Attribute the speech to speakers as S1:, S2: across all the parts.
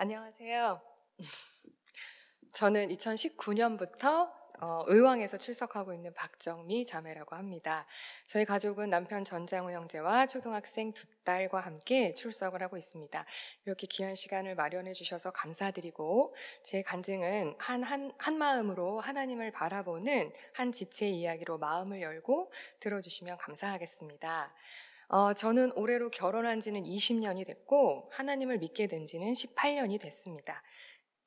S1: 안녕하세요. 저는 2019년부터 어, 의왕에서 출석하고 있는 박정미 자매라고 합니다. 저희 가족은 남편 전장우 형제와 초등학생 두 딸과 함께 출석을 하고 있습니다. 이렇게 귀한 시간을 마련해 주셔서 감사드리고 제 간증은 한, 한, 한 마음으로 하나님을 바라보는 한 지체 이야기로 마음을 열고 들어주시면 감사하겠습니다. 어, 저는 올해로 결혼한 지는 20년이 됐고 하나님을 믿게 된 지는 18년이 됐습니다.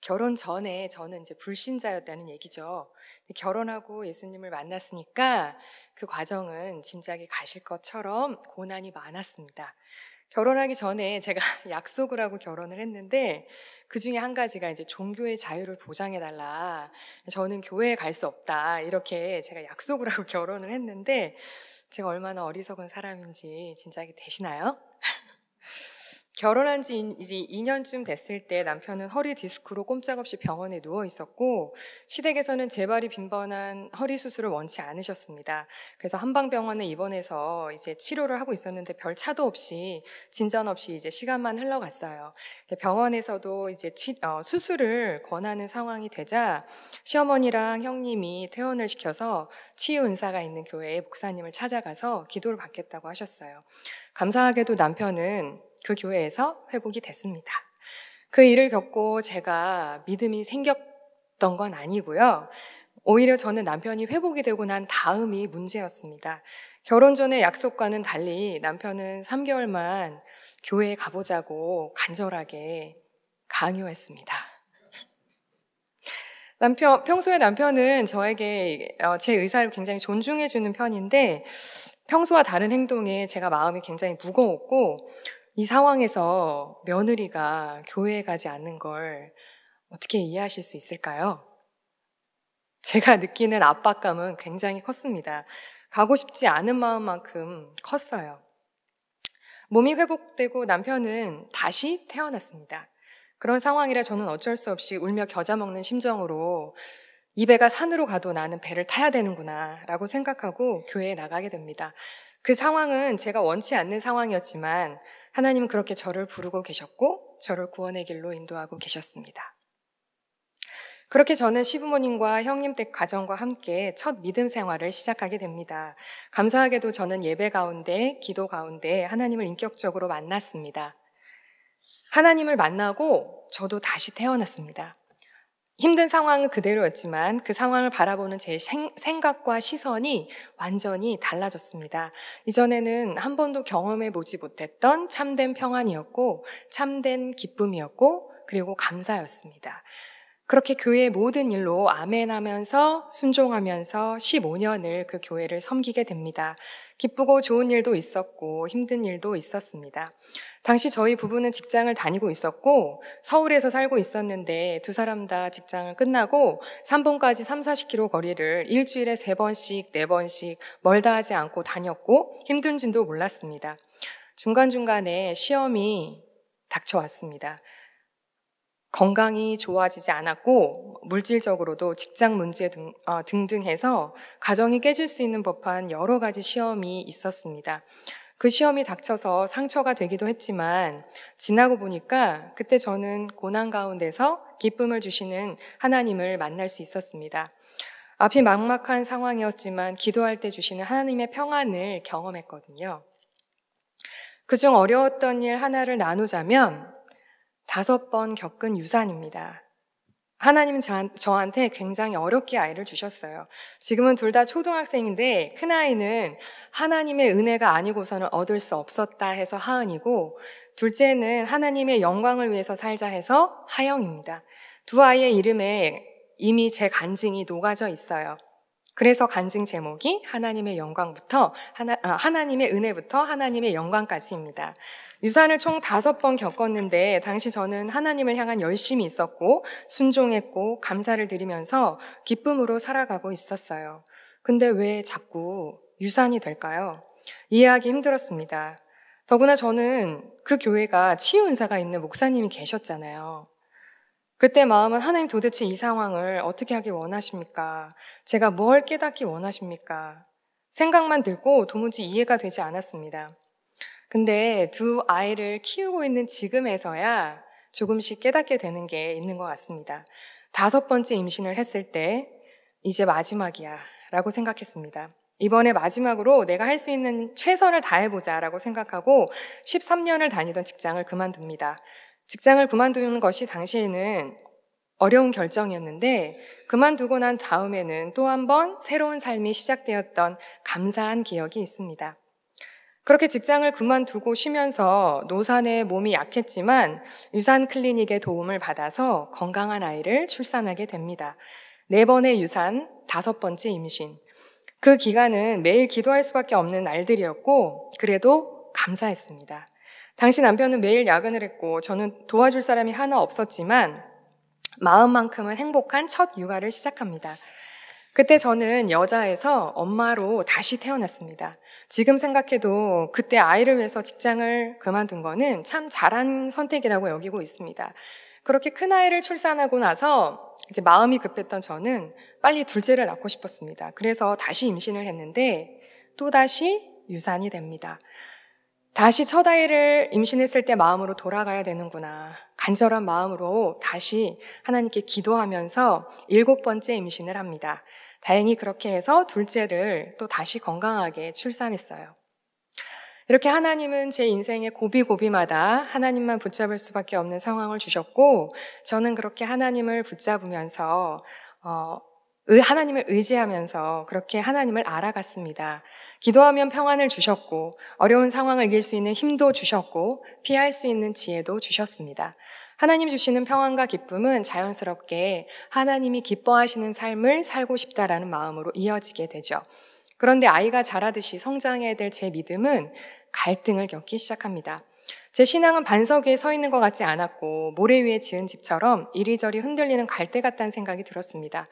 S1: 결혼 전에 저는 이제 불신자였다는 얘기죠. 결혼하고 예수님을 만났으니까 그 과정은 짐작이 가실 것처럼 고난이 많았습니다. 결혼하기 전에 제가 약속을 하고 결혼을 했는데 그 중에 한 가지가 이제 종교의 자유를 보장해달라. 저는 교회에 갈 수 없다. 이렇게 제가 약속을 하고 결혼을 했는데 제가 얼마나 어리석은 사람인지 진작에 되시나요? 결혼한 지 이제 2년쯤 됐을 때 남편은 허리 디스크로 꼼짝없이 병원에 누워 있었고 시댁에서는 재발이 빈번한 허리 수술을 원치 않으셨습니다. 그래서 한방병원에 입원해서 이제 치료를 하고 있었는데 별 차도 없이 진전 없이 이제 시간만 흘러갔어요. 병원에서도 이제 치, 어, 수술을 권하는 상황이 되자 시어머니랑 형님이 퇴원을 시켜서 치유 은사가 있는 교회에 목사님을 찾아가서 기도를 받겠다고 하셨어요. 감사하게도 남편은 그 교회에서 회복이 됐습니다. 그 일을 겪고 제가 믿음이 생겼던 건 아니고요. 오히려 저는 남편이 회복이 되고 난 다음이 문제였습니다. 결혼 전에 약속과는 달리 남편은 3개월만 교회에 가보자고 간절하게 강요했습니다. 남편, 평소에 남편은 저에게 어, 제 의사를 굉장히 존중해주는 편인데 평소와 다른 행동에 제가 마음이 굉장히 무거웠고 이 상황에서 며느리가 교회에 가지 않는 걸 어떻게 이해하실 수 있을까요? 제가 느끼는 압박감은 굉장히 컸습니다. 가고 싶지 않은 마음만큼 컸어요. 몸이 회복되고 남편은 다시 태어났습니다. 그런 상황이라 저는 어쩔 수 없이 울며 겨자 먹는 심정으로 이 배가 산으로 가도 나는 배를 타야 되는구나 라고 생각하고 교회에 나가게 됩니다. 그 상황은 제가 원치 않는 상황이었지만 하나님은 그렇게 저를 부르고 계셨고 저를 구원의 길로 인도하고 계셨습니다. 그렇게 저는 시부모님과 형님 댁 가정과 함께 첫 믿음 생활을 시작하게 됩니다. 감사하게도 저는 예배 가운데, 기도 가운데 하나님을 인격적으로 만났습니다. 하나님을 만나고 저도 다시 태어났습니다. 힘든 상황은 그대로였지만 그 상황을 바라보는 제 생, 각과 시선이 완전히 달라졌습니다. 이전에는 한 번도 경험해 보지 못했던 참된 평안이었고 참된 기쁨이었고 그리고 감사였습니다. 그렇게 교회의 모든 일로 아멘하면서 순종하면서 15년을 그 교회를 섬기게 됩니다. 기쁘고 좋은 일도 있었고 힘든 일도 있었습니다. 당시 저희 부부는 직장을 다니고 있었고 서울에서 살고 있었는데 두 사람 다 직장을 끝나고 3번까지 3, 40km 거리를 일주일에 3번씩, 4번씩 멀다 하지 않고 다녔고 힘든 줄도 몰랐습니다. 중간중간에 시험이 닥쳐왔습니다. 건강이 좋아지지 않았고 물질적으로도 직장 문제 등, 어, 등등 해서 가정이 깨질 수 있는 법한 여러 가지 시험이 있었습니다. 그 시험이 닥쳐서 상처가 되기도 했지만 지나고 보니까 그때 저는 고난 가운데서 기쁨을 주시는 하나님을 만날 수 있었습니다. 앞이 막막한 상황이었지만 기도할 때 주시는 하나님의 평안을 경험했거든요. 그중 어려웠던 일 하나를 나누자면 다섯 번 겪은 유산입니다. 하나님은 저한테 굉장히 어렵게 아이를 주셨어요. 지금은 둘 다 초등학생인데 큰아이는 하나님의 은혜가 아니고서는 얻을 수 없었다 해서 하은이고 둘째는 하나님의 영광을 위해서 살자 해서 하영입니다. 두 아이의 이름에 이미 제 간증이 녹아져 있어요. 그래서 간증 제목이 하나님의 영광부터 하나, 아, 하나님의 은혜부터 하나님의 영광까지입니다. 유산을 총 다섯 번 겪었는데 당시 저는 하나님을 향한 열심이 있었고 순종했고 감사를 드리면서 기쁨으로 살아가고 있었어요. 근데 왜 자꾸 유산이 될까요? 이해하기 힘들었습니다. 더구나 저는 그 교회가 치유 은사가 있는 목사님이 계셨잖아요. 그때 마음은 하나님 도대체 이 상황을 어떻게 하길 원하십니까? 제가 뭘 깨닫기 원하십니까? 생각만 들고 도무지 이해가 되지 않았습니다. 근데 두 아이를 키우고 있는 지금에서야 조금씩 깨닫게 되는 게 있는 것 같습니다. 다섯 번째 임신을 했을 때, 이제 마지막이야. 라고 생각했습니다. 이번에 마지막으로 내가 할 수 있는 최선을 다해보자 라고 생각하고 13년을 다니던 직장을 그만둡니다. 직장을 그만두는 것이 당시에는 어려운 결정이었는데 그만두고 난 다음에는 또 한 번 새로운 삶이 시작되었던 감사한 기억이 있습니다. 그렇게 직장을 그만두고 쉬면서 노산의 몸이 약했지만 유산 클리닉의 도움을 받아서 건강한 아이를 출산하게 됩니다. 네 번의 유산, 다섯 번째 임신. 그 기간은 매일 기도할 수밖에 없는 날들이었고 그래도 감사했습니다. 당시 남편은 매일 야근을 했고 저는 도와줄 사람이 하나 없었지만 마음만큼은 행복한 첫 육아를 시작합니다. 그때 저는 여자에서 엄마로 다시 태어났습니다. 지금 생각해도 그때 아이를 위해서 직장을 그만둔 거는 참 잘한 선택이라고 여기고 있습니다. 그렇게 큰 아이를 출산하고 나서 이제 마음이 급했던 저는 빨리 둘째를 낳고 싶었습니다. 그래서 다시 임신을 했는데 또다시 유산이 됩니다. 다시 첫 아이를 임신했을 때 마음으로 돌아가야 되는구나. 간절한 마음으로 다시 하나님께 기도하면서 일곱 번째 임신을 합니다. 다행히 그렇게 해서 둘째를 또 다시 건강하게 출산했어요. 이렇게 하나님은 제 인생의 고비고비마다 하나님만 붙잡을 수밖에 없는 상황을 주셨고, 저는 그렇게 하나님을 붙잡으면서, 어, 하나님을 의지하면서 그렇게 하나님을 알아갔습니다. 기도하면 평안을 주셨고, 어려운 상황을 이길 수 있는 힘도 주셨고, 피할 수 있는 지혜도 주셨습니다. 하나님 주시는 평안과 기쁨은 자연스럽게 하나님이 기뻐하시는 삶을 살고 싶다라는 마음으로 이어지게 되죠. 그런데 아이가 자라듯이 성장해야 될 제 믿음은 갈등을 겪기 시작합니다. 제 신앙은 반석 위에 서 있는 것 같지 않았고 모래 위에 지은 집처럼 이리저리 흔들리는 갈대 같다는 생각이 들었습니다.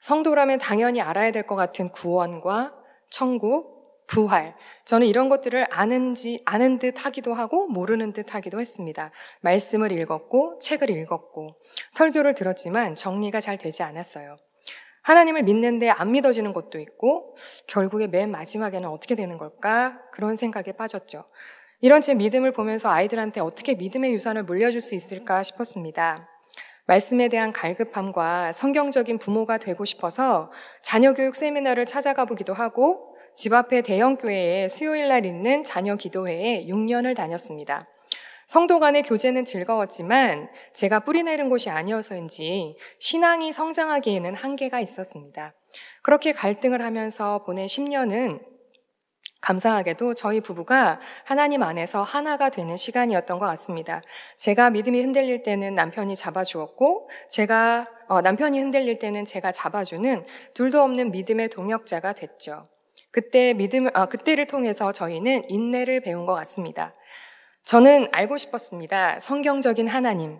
S1: 성도라면 당연히 알아야 될 것 같은 구원과 천국, 부활. 저는 이런 것들을 아는지, 아는 듯 하기도 하고, 모르는 듯 하기도 했습니다. 말씀을 읽었고, 책을 읽었고, 설교를 들었지만 정리가 잘 되지 않았어요. 하나님을 믿는데 안 믿어지는 것도 있고, 결국에 맨 마지막에는 어떻게 되는 걸까? 그런 생각에 빠졌죠. 이런 제 믿음을 보면서 아이들한테 어떻게 믿음의 유산을 물려줄 수 있을까 싶었습니다. 말씀에 대한 갈급함과 성경적인 부모가 되고 싶어서 자녀교육 세미나를 찾아가 보기도 하고 집 앞에 대형교회에 수요일 날 있는 자녀 기도회에 6년을 다녔습니다. 성도 간의 교제는 즐거웠지만 제가 뿌리 내린 곳이 아니어서인지 신앙이 성장하기에는 한계가 있었습니다. 그렇게 갈등을 하면서 보낸 10년은 감사하게도 저희 부부가 하나님 안에서 하나가 되는 시간이었던 것 같습니다. 제가 믿음이 흔들릴 때는 남편이 잡아주었고, 제가, 어, 남편이 흔들릴 때는 제가 잡아주는 둘도 없는 믿음의 동역자가 됐죠. 그때 믿음, 어, 그때를 통해서 저희는 인내를 배운 것 같습니다. 저는 알고 싶었습니다. 성경적인 하나님,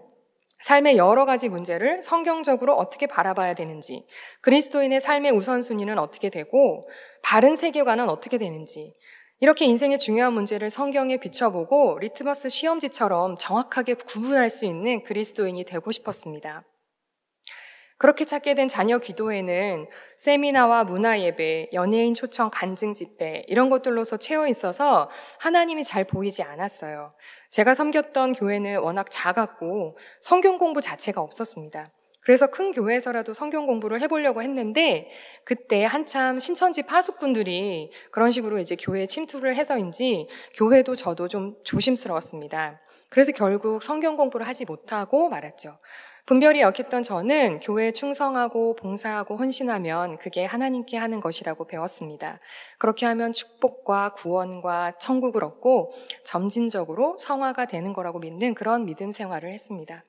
S1: 삶의 여러 가지 문제를 성경적으로 어떻게 바라봐야 되는지, 그리스도인의 삶의 우선순위는 어떻게 되고, 바른 세계관은 어떻게 되는지, 이렇게 인생의 중요한 문제를 성경에 비춰보고 리트머스 시험지처럼 정확하게 구분할 수 있는 그리스도인이 되고 싶었습니다. 그렇게 찾게 된 자녀 기도회는 세미나와 문화 예배, 연예인 초청 간증 집회 이런 것들로서 채워 있어서 하나님이 잘 보이지 않았어요. 제가 섬겼던 교회는 워낙 작았고 성경 공부 자체가 없었습니다. 그래서 큰 교회에서라도 성경 공부를 해보려고 했는데 그때 한참 신천지 파수꾼들이 그런 식으로 이제 교회에 침투를 해서인지 교회도 저도 좀 조심스러웠습니다. 그래서 결국 성경 공부를 하지 못하고 말았죠. 분별이 약했던 저는 교회에 충성하고 봉사하고 헌신하면 그게 하나님께 하는 것이라고 배웠습니다. 그렇게 하면 축복과 구원과 천국을 얻고 점진적으로 성화가 되는 거라고 믿는 그런 믿음 생활을 했습니다.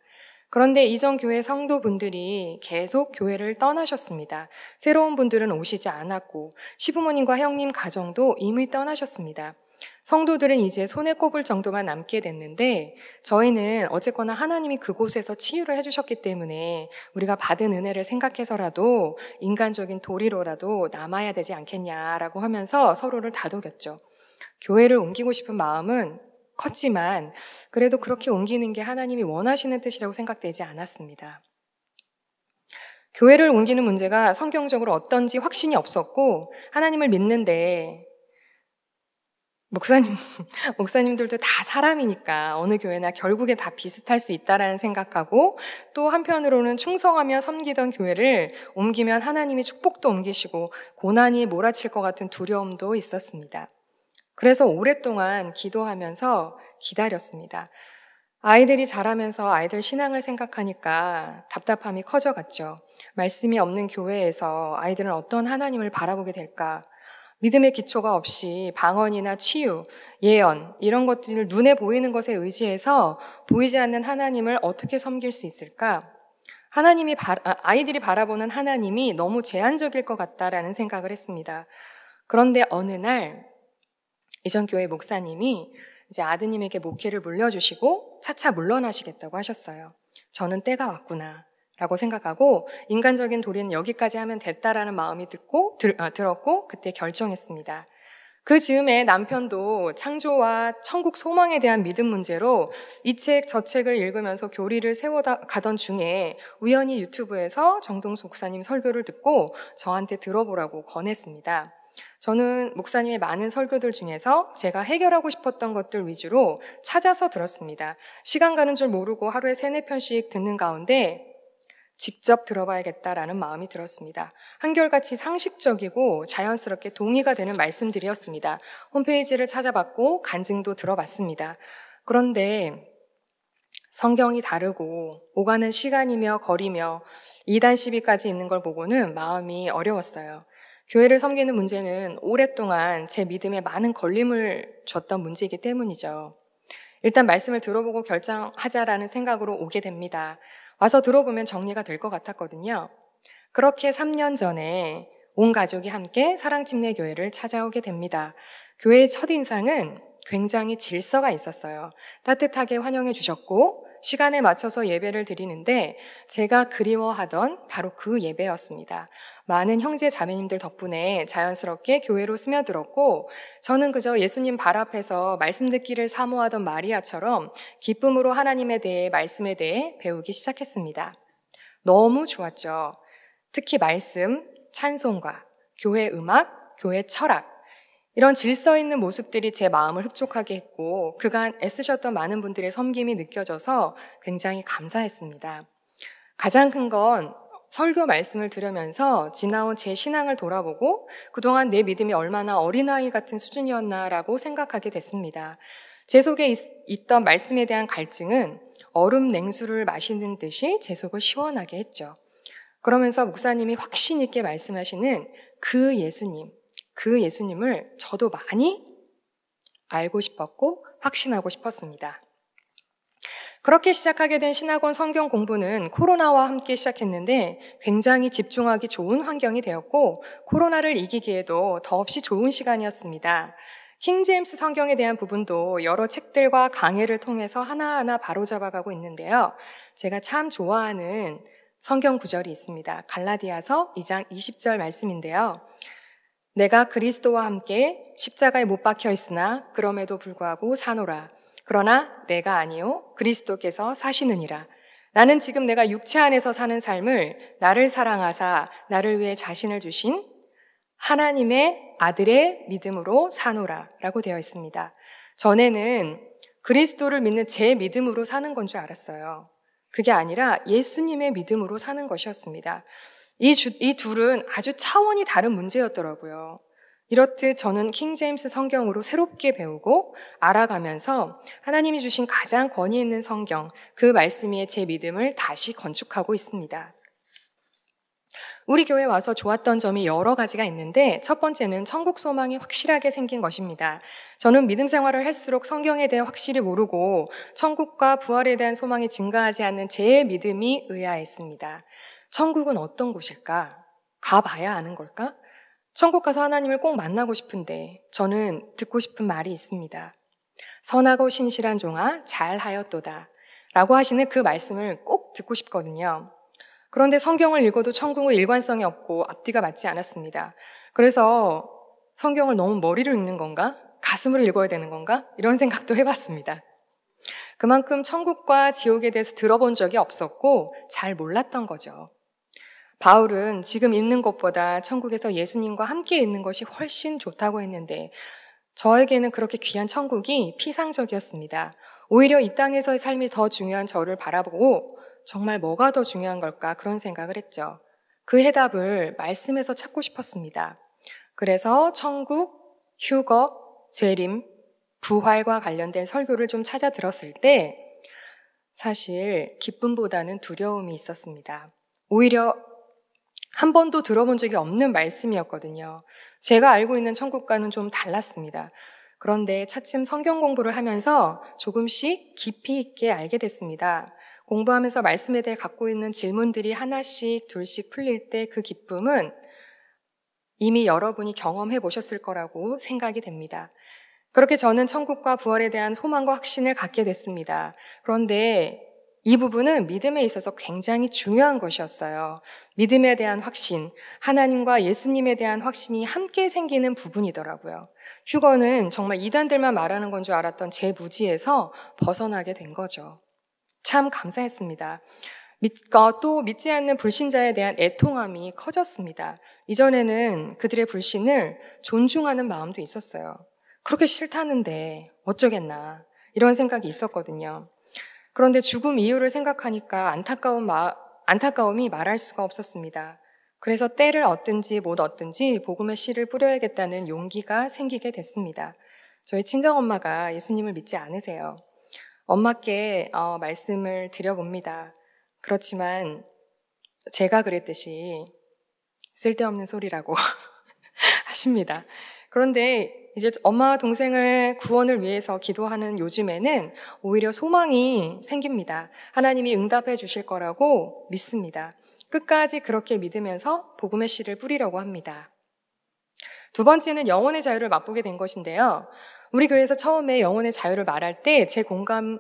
S1: 그런데 이전 교회 성도분들이 계속 교회를 떠나셨습니다. 새로운 분들은 오시지 않았고 시부모님과 형님 가정도 이미 떠나셨습니다. 성도들은 이제 손에 꼽을 정도만 남게 됐는데 저희는 어쨌거나 하나님이 그곳에서 치유를 해주셨기 때문에 우리가 받은 은혜를 생각해서라도 인간적인 도리로라도 남아야 되지 않겠냐라고 하면서 서로를 다독였죠. 교회를 옮기고 싶은 마음은 컸지만 그래도 그렇게 옮기는 게 하나님이 원하시는 뜻이라고 생각되지 않았습니다. 교회를 옮기는 문제가 성경적으로 어떤지 확신이 없었고 하나님을 믿는데 목사님 목사님들도 다 사람이니까 어느 교회나 결국에 다 비슷할 수 있다라는 생각하고 또 한편으로는 충성하며 섬기던 교회를 옮기면 하나님이 축복도 옮기시고 고난이 몰아칠 것 같은 두려움도 있었습니다. 그래서 오랫동안 기도하면서 기다렸습니다. 아이들이 자라면서 아이들 신앙을 생각하니까 답답함이 커져갔죠. 말씀이 없는 교회에서 아이들은 어떤 하나님을 바라보게 될까? 믿음의 기초가 없이 방언이나 치유, 예언, 이런 것들을 눈에 보이는 것에 의지해서 보이지 않는 하나님을 어떻게 섬길 수 있을까? 하나님이, 아, 아이들이 바라보는 하나님이 너무 제한적일 것 같다라는 생각을 했습니다. 그런데 어느 날 이전 교회 목사님이 이제 아드님에게 목회를 물려주시고 차차 물러나시겠다고 하셨어요. 저는 때가 왔구나. 라고 생각하고 인간적인 도리는 여기까지 하면 됐다라는 마음이 듣고 들, 아, 들었고 그때 결정했습니다. 그 즈음에 남편도 창조와 천국 소망에 대한 믿음 문제로 이 책, 저 책을 읽으면서 교리를 세워가던 중에 우연히 유튜브에서 정동수 목사님 설교를 듣고 저한테 들어보라고 권했습니다. 저는 목사님의 많은 설교들 중에서 제가 해결하고 싶었던 것들 위주로 찾아서 들었습니다. 시간 가는 줄 모르고 하루에 세네 편씩 듣는 가운데 직접 들어봐야겠다라는 마음이 들었습니다. 한결같이 상식적이고 자연스럽게 동의가 되는 말씀들이었습니다. 홈페이지를 찾아봤고 간증도 들어봤습니다. 그런데 성경이 다르고 오가는 시간이며 거리며 2단1 2까지 있는 걸 보고는 마음이 어려웠어요. 교회를 섬기는 문제는 오랫동안 제 믿음에 많은 걸림을 줬던 문제이기 때문이죠. 일단 말씀을 들어보고 결정하자라는 생각으로 오게 됩니다. 와서 들어보면 정리가 될 것 같았거든요. 그렇게 3년 전에 온 가족이 함께 사랑침례교회를 찾아오게 됩니다. 교회의 첫인상은 굉장히 질서가 있었어요. 따뜻하게 환영해 주셨고, 시간에 맞춰서 예배를 드리는데 제가 그리워하던 바로 그 예배였습니다. 많은 형제 자매님들 덕분에 자연스럽게 교회로 스며들었고 저는 그저 예수님 발 앞에서 말씀 듣기를 사모하던 마리아처럼 기쁨으로 하나님에 대해 말씀에 대해 배우기 시작했습니다. 너무 좋았죠. 특히 말씀, 찬송과 교회 음악, 교회 철학 이런 질서 있는 모습들이 제 마음을 흡족하게 했고 그간 애쓰셨던 많은 분들의 섬김이 느껴져서 굉장히 감사했습니다. 가장 큰 건 설교 말씀을 들으면서 지나온 제 신앙을 돌아보고 그동안 내 믿음이 얼마나 어린아이 같은 수준이었나라고 생각하게 됐습니다. 제 속에 있, 있던 말씀에 대한 갈증은 얼음 냉수를 마시는 듯이 제 속을 시원하게 했죠. 그러면서 목사님이 확신 있게 말씀하시는 그 예수님, 그 예수님을 저도 많이 알고 싶었고 확신하고 싶었습니다. 그렇게 시작하게 된 신학원 성경 공부는 코로나와 함께 시작했는데 굉장히 집중하기 좋은 환경이 되었고 코로나를 이기기에도 더없이 좋은 시간이었습니다. 킹제임스 성경에 대한 부분도 여러 책들과 강의를 통해서 하나하나 바로잡아가고 있는데요. 제가 참 좋아하는 성경 구절이 있습니다. 갈라디아서 2장 20절 말씀인데요. 내가 그리스도와 함께 십자가에 못 박혀 있으나 그럼에도 불구하고 사노라. 그러나 내가 아니요 그리스도께서 사시느니라. 나는 지금 내가 육체 안에서 사는 삶을 나를 사랑하사 나를 위해 자신을 주신 하나님의 아들의 믿음으로 사노라라고 되어 있습니다. 전에는 그리스도를 믿는 제 믿음으로 사는 건 줄 알았어요. 그게 아니라 예수님의 믿음으로 사는 것이었습니다. 이, 주, 이 둘은 아주 차원이 다른 문제였더라고요. 이렇듯 저는 킹 제임스 성경으로 새롭게 배우고 알아가면서 하나님이 주신 가장 권위 있는 성경, 그 말씀 에제 믿음을 다시 건축하고 있습니다. 우리 교회 와서 좋았던 점이 여러 가지가 있는데 첫 번째는 천국 소망이 확실하게 생긴 것입니다. 저는 믿음 생활을 할수록 성경에 대해 확실히 모르고 천국과 부활에 대한 소망이 증가하지 않는 제 믿음이 의아했습니다. 천국은 어떤 곳일까? 가봐야 아는 걸까? 천국 가서 하나님을 꼭 만나고 싶은데 저는 듣고 싶은 말이 있습니다. 선하고 신실한 종아 잘하였도다 라고 하시는 그 말씀을 꼭 듣고 싶거든요. 그런데 성경을 읽어도 천국의 일관성이 없고 앞뒤가 맞지 않았습니다. 그래서 성경을 너무 머리로 읽는 건가? 가슴으로 읽어야 되는 건가? 이런 생각도 해봤습니다. 그만큼 천국과 지옥에 대해서 들어본 적이 없었고 잘 몰랐던 거죠. 바울은 지금 있는 것보다 천국에서 예수님과 함께 있는 것이 훨씬 좋다고 했는데 저에게는 그렇게 귀한 천국이 피상적이었습니다. 오히려 이 땅에서의 삶이 더 중요한 저를 바라보고 정말 뭐가 더 중요한 걸까 그런 생각을 했죠. 그 해답을 말씀에서 찾고 싶었습니다. 그래서 천국, 휴거, 재림, 부활과 관련된 설교를 좀 찾아 들었을 때 사실 기쁨보다는 두려움이 있었습니다. 오히려 한 번도 들어본 적이 없는 말씀이었거든요. 제가 알고 있는 천국과는 좀 달랐습니다. 그런데 차츰 성경 공부를 하면서 조금씩 깊이 있게 알게 됐습니다. 공부하면서 말씀에 대해 갖고 있는 질문들이 하나씩 둘씩 풀릴 때 그 기쁨은 이미 여러분이 경험해 보셨을 거라고 생각이 됩니다. 그렇게 저는 천국과 부활에 대한 소망과 확신을 갖게 됐습니다. 그런데 이 부분은 믿음에 있어서 굉장히 중요한 것이었어요. 믿음에 대한 확신, 하나님과 예수님에 대한 확신이 함께 생기는 부분이더라고요. 휴거는 정말 이단들만 말하는 건 줄 알았던 제 무지에서 벗어나게 된 거죠. 참 감사했습니다. 믿고 어, 또 믿지 않는 불신자에 대한 애통함이 커졌습니다. 이전에는 그들의 불신을 존중하는 마음도 있었어요. 그렇게 싫다는데 어쩌겠나 이런 생각이 있었거든요. 그런데 죽음 이유를 생각하니까 안타까운 마, 안타까움이 말할 수가 없었습니다. 그래서 때를 얻든지 못 얻든지 복음의 씨를 뿌려야겠다는 용기가 생기게 됐습니다. 저희 친정엄마가 예수님을 믿지 않으세요. 엄마께 어, 말씀을 드려봅니다. 그렇지만 제가 그랬듯이 쓸데없는 소리라고 하십니다. 그런데 이제 엄마와 동생을 구원을 위해서 기도하는 요즘에는 오히려 소망이 생깁니다. 하나님이 응답해 주실 거라고 믿습니다. 끝까지 그렇게 믿으면서 복음의 씨를 뿌리려고 합니다. 두 번째는 영혼의 자유를 맛보게 된 것인데요. 우리 교회에서 처음에 영혼의 자유를 말할 때 제 공감은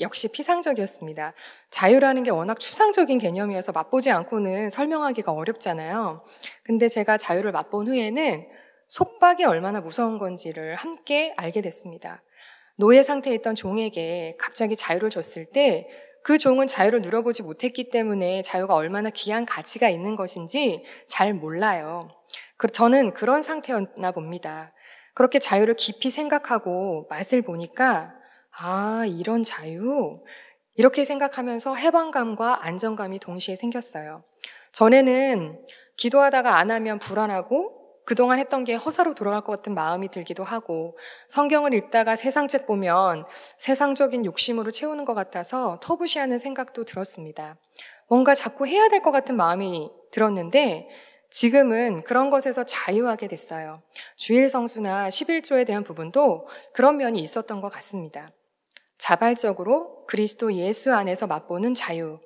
S1: 역시 피상적이었습니다. 자유라는 게 워낙 추상적인 개념이어서 맛보지 않고는 설명하기가 어렵잖아요. 근데 제가 자유를 맛본 후에는 속박이 얼마나 무서운 건지를 함께 알게 됐습니다. 노예 상태에 있던 종에게 갑자기 자유를 줬을 때 그 종은 자유를 누려보지 못했기 때문에 자유가 얼마나 귀한 가치가 있는 것인지 잘 몰라요. 그, 저는 그런 상태였나 봅니다. 그렇게 자유를 깊이 생각하고 맛을 보니까 아, 이런 자유? 이렇게 생각하면서 해방감과 안정감이 동시에 생겼어요. 전에는 기도하다가 안 하면 불안하고 그동안 했던 게 허사로 돌아갈 것 같은 마음이 들기도 하고 성경을 읽다가 세상책 보면 세상적인 욕심으로 채우는 것 같아서 터부시하는 생각도 들었습니다. 뭔가 자꾸 해야 될 것 같은 마음이 들었는데 지금은 그런 것에서 자유하게 됐어요. 주일 성수나 11조에 대한 부분도 그런 면이 있었던 것 같습니다. 자발적으로 그리스도 예수 안에서 맛보는 자유.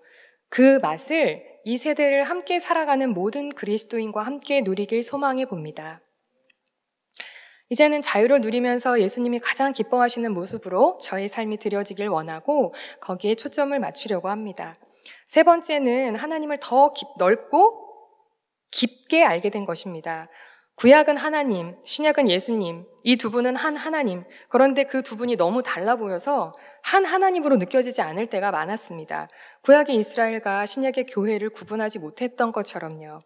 S1: 그 맛을 이 세대를 함께 살아가는 모든 그리스도인과 함께 누리길 소망해 봅니다. 이제는 자유를 누리면서 예수님이 가장 기뻐하시는 모습으로 저의 삶이 드려지길 원하고 거기에 초점을 맞추려고 합니다. 세 번째는 하나님을 더 넓고 깊게 알게 된 것입니다. 구약은 하나님, 신약은 예수님, 이 두 분은 한 하나님. 그런데 그 두 분이 너무 달라 보여서 한 하나님으로 느껴지지 않을 때가 많았습니다. 구약의 이스라엘과 신약의 교회를 구분하지 못했던 것처럼요.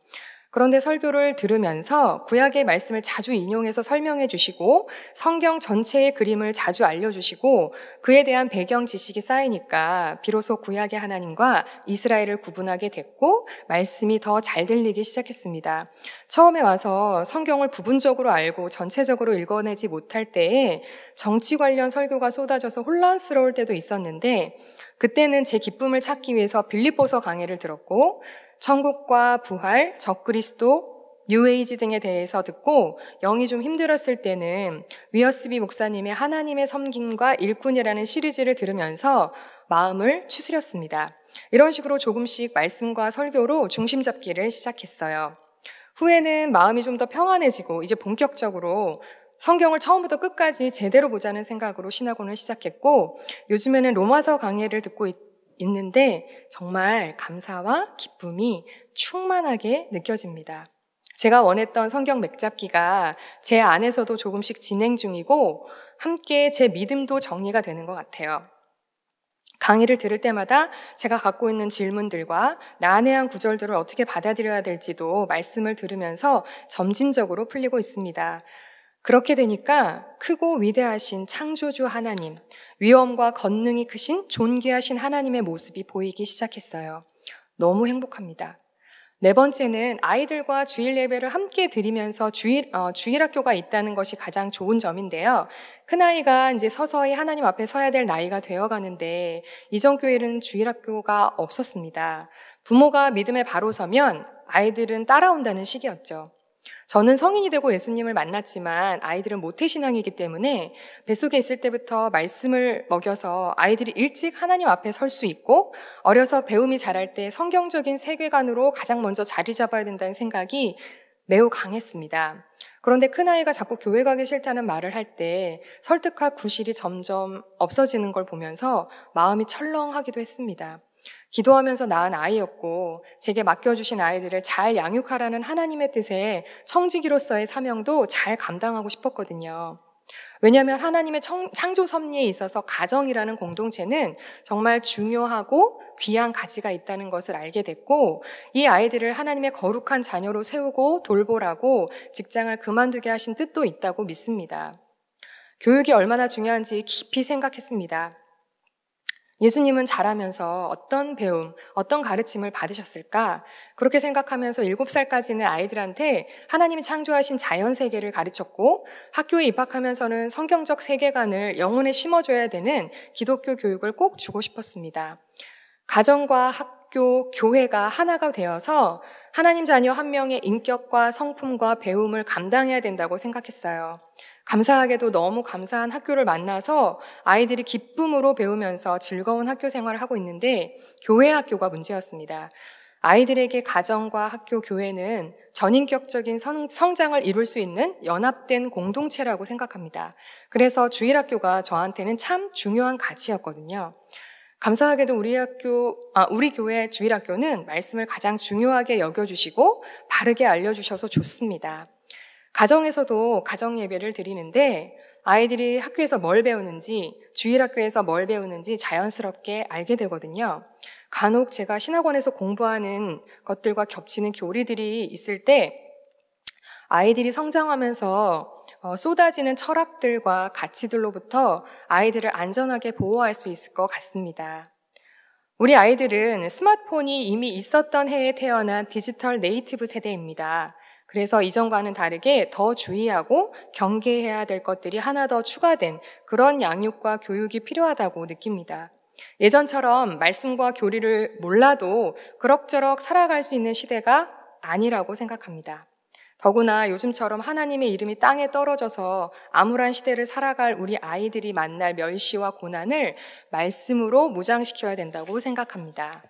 S1: 그런데 설교를 들으면서 구약의 말씀을 자주 인용해서 설명해 주시고 성경 전체의 그림을 자주 알려주시고 그에 대한 배경 지식이 쌓이니까 비로소 구약의 하나님과 이스라엘을 구분하게 됐고 말씀이 더 잘 들리기 시작했습니다. 처음에 와서 성경을 부분적으로 알고 전체적으로 읽어내지 못할 때에 정치 관련 설교가 쏟아져서 혼란스러울 때도 있었는데 그때는 제 기쁨을 찾기 위해서 빌립보서 강의를 들었고 천국과 부활, 적그리스도, 뉴에이지 등에 대해서 듣고 영이 좀 힘들었을 때는 위어스비 목사님의 하나님의 섬김과 일꾼이라는 시리즈를 들으면서 마음을 추스렸습니다. 이런 식으로 조금씩 말씀과 설교로 중심 잡기를 시작했어요. 후에는 마음이 좀 더 평안해지고 이제 본격적으로 성경을 처음부터 끝까지 제대로 보자는 생각으로 신학원을 시작했고 요즘에는 로마서 강의를 듣고 있, 있는데 정말 감사와 기쁨이 충만하게 느껴집니다. 제가 원했던 성경 맥잡기가 제 안에서도 조금씩 진행 중이고 함께 제 믿음도 정리가 되는 것 같아요. 강의를 들을 때마다 제가 갖고 있는 질문들과 난해한 구절들을 어떻게 받아들여야 될지도 말씀을 들으면서 점진적으로 풀리고 있습니다. 그렇게 되니까 크고 위대하신 창조주 하나님, 위엄과 권능이 크신 존귀하신 하나님의 모습이 보이기 시작했어요. 너무 행복합니다. 네 번째는 아이들과 주일 예배를 함께 드리면서 주일, 어, 주일 학교가 있다는 것이 가장 좋은 점인데요. 큰아이가 이제 서서히 하나님 앞에 서야 될 나이가 되어 가는데, 이전교회는 주일 학교가 없었습니다. 부모가 믿음에 바로 서면 아이들은 따라온다는 식이었죠 저는 성인이 되고 예수님을 만났지만 아이들은 모태신앙이기 때문에 뱃속에 있을 때부터 말씀을 먹여서 아이들이 일찍 하나님 앞에 설 수 있고 어려서 배움이 자랄 때 성경적인 세계관으로 가장 먼저 자리 잡아야 된다는 생각이 매우 강했습니다. 그런데 큰아이가 자꾸 교회 가기 싫다는 말을 할 때 설득할 구실이 점점 없어지는 걸 보면서 마음이 철렁하기도 했습니다. 기도하면서 낳은 아이였고 제게 맡겨주신 아이들을 잘 양육하라는 하나님의 뜻에 청지기로서의 사명도 잘 감당하고 싶었거든요. 왜냐하면 하나님의 청, 창조 섭리에 있어서 가정이라는 공동체는 정말 중요하고 귀한 가치가 있다는 것을 알게 됐고 이 아이들을 하나님의 거룩한 자녀로 세우고 돌보라고 직장을 그만두게 하신 뜻도 있다고 믿습니다. 교육이 얼마나 중요한지 깊이 생각했습니다. 예수님은 자라면서 어떤 배움, 어떤 가르침을 받으셨을까? 그렇게 생각하면서 7살까지는 아이들한테 하나님이 창조하신 자연 세계를 가르쳤고 학교에 입학하면서는 성경적 세계관을 영혼에 심어줘야 되는 기독교 교육을 꼭 주고 싶었습니다. 가정과 학교, 교회가 하나가 되어서 하나님 자녀 한 명의 인격과 성품과 배움을 감당해야 된다고 생각했어요. 감사하게도 너무 감사한 학교를 만나서 아이들이 기쁨으로 배우면서 즐거운 학교 생활을 하고 있는데 교회 학교가 문제였습니다. 아이들에게 가정과 학교, 교회는 전인격적인 성, 장을 이룰 수 있는 연합된 공동체라고 생각합니다. 그래서 주일학교가 저한테는 참 중요한 가치였거든요. 감사하게도 우리 학교, 아, 우리 교회 주일학교는 말씀을 가장 중요하게 여겨주시고 바르게 알려주셔서 좋습니다. 가정에서도 가정 예배를 드리는데 아이들이 학교에서 뭘 배우는지 주일 학교에서 뭘 배우는지 자연스럽게 알게 되거든요. 간혹 제가 신학원에서 공부하는 것들과 겹치는 교리들이 있을 때 아이들이 성장하면서 어, 쏟아지는 철학들과 가치들로부터 아이들을 안전하게 보호할 수 있을 것 같습니다. 우리 아이들은 스마트폰이 이미 있었던 해에 태어난 디지털 네이티브 세대입니다. 그래서 이전과는 다르게 더 주의하고 경계해야 될 것들이 하나 더 추가된 그런 양육과 교육이 필요하다고 느낍니다. 예전처럼 말씀과 교리를 몰라도 그럭저럭 살아갈 수 있는 시대가 아니라고 생각합니다. 더구나 요즘처럼 하나님의 이름이 땅에 떨어져서 암울한 시대를 살아갈 우리 아이들이 만날 멸시와 고난을 말씀으로 무장시켜야 된다고 생각합니다.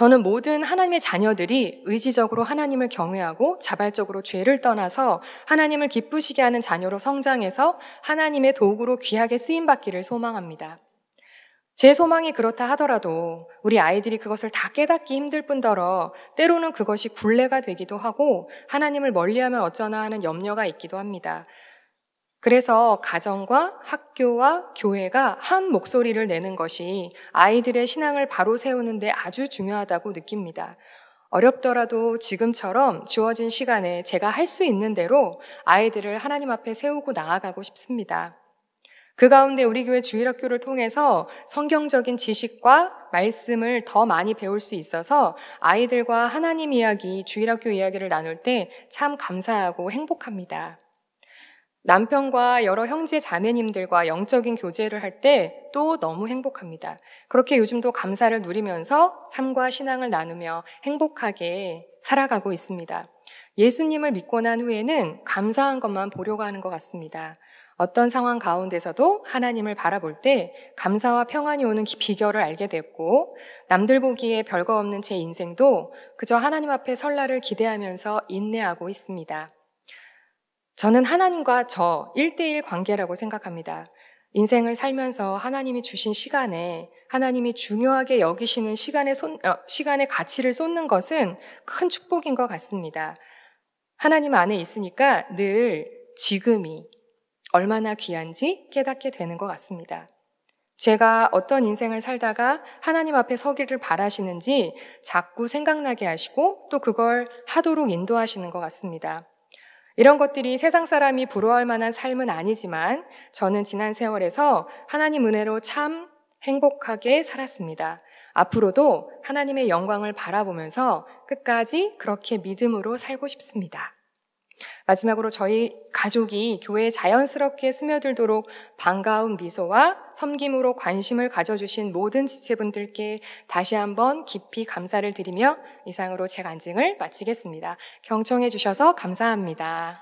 S1: 저는 모든 하나님의 자녀들이 의지적으로 하나님을 경외하고 자발적으로 죄를 떠나서 하나님을 기쁘시게 하는 자녀로 성장해서 하나님의 도구로 귀하게 쓰임받기를 소망합니다. 제 소망이 그렇다 하더라도 우리 아이들이 그것을 다 깨닫기 힘들 뿐더러 때로는 그것이 굴레가 되기도 하고 하나님을 멀리하면 어쩌나 하는 염려가 있기도 합니다. 그래서 가정과 학교와 교회가 한 목소리를 내는 것이 아이들의 신앙을 바로 세우는데 아주 중요하다고 느낍니다. 어렵더라도 지금처럼 주어진 시간에 제가 할 수 있는 대로 아이들을 하나님 앞에 세우고 나아가고 싶습니다. 그 가운데 우리 교회 주일학교를 통해서 성경적인 지식과 말씀을 더 많이 배울 수 있어서 아이들과 하나님 이야기, 주일학교 이야기를 나눌 때 참 감사하고 행복합니다. 남편과 여러 형제 자매님들과 영적인 교제를 할 때 또 너무 행복합니다. 그렇게 요즘도 감사를 누리면서 삶과 신앙을 나누며 행복하게 살아가고 있습니다. 예수님을 믿고 난 후에는 감사한 것만 보려고 하는 것 같습니다. 어떤 상황 가운데서도 하나님을 바라볼 때 감사와 평안이 오는 비결을 알게 됐고 남들 보기에 별거 없는 제 인생도 그저 하나님 앞에 설날을 기대하면서 인내하고 있습니다. 저는 하나님과 저일대일 관계라고 생각합니다. 인생을 살면서 하나님이 주신 시간에 하나님이 중요하게 여기시는 시간의, 손, 어, 시간의 가치를 쏟는 것은 큰 축복인 것 같습니다. 하나님 안에 있으니까 늘 지금이 얼마나 귀한지 깨닫게 되는 것 같습니다. 제가 어떤 인생을 살다가 하나님 앞에 서기를 바라시는지 자꾸 생각나게 하시고 또 그걸 하도록 인도하시는 것 같습니다. 이런 것들이 세상 사람이 부러워할 만한 삶은 아니지만 저는 지난 세월에서 하나님 은혜로 참 행복하게 살았습니다. 앞으로도 하나님의 영광을 바라보면서 끝까지 그렇게 믿음으로 살고 싶습니다. 마지막으로 저희 가족이 교회에 자연스럽게 스며들도록 반가운 미소와 섬김으로 관심을 가져주신 모든 지체분들께 다시 한번 깊이 감사를 드리며 이상으로 제 간증을 마치겠습니다. 경청해 주셔서 감사합니다.